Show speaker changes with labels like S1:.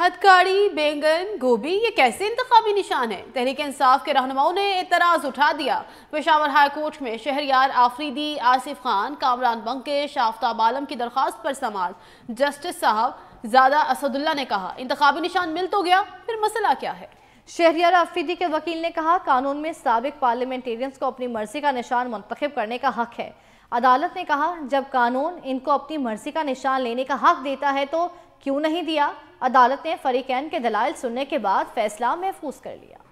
S1: हथकाड़ी बैंगन गोभी ये कैसे इंतबी निशान है तहरीक इंसाफ के रहनुमाओं ने एतराज़ उठा दिया पेशावर हाई कोर्ट में शहरियार आफरीदी आसिफ खान कामरान बंकेश आफ्ताब आलम की दरख्वास्त पर समाज जस्टिस साहब ज़्यादा असदुल्ला
S2: ने कहा इंतबी निशान मिल तो गया फिर मसला क्या है शहरियार आफरीदी के वकील ने कहा कानून में सबक पार्लियामेंटेरियंस को अपनी मर्जी का निशान मंतखब करने का हक है अदालत ने कहा जब कानून इनको अपनी मर्जी का निशान लेने का हक देता है तो क्यों नहीं दिया अदालत ने फरीकैन के दलाल सुनने के बाद फैसला महफूज कर लिया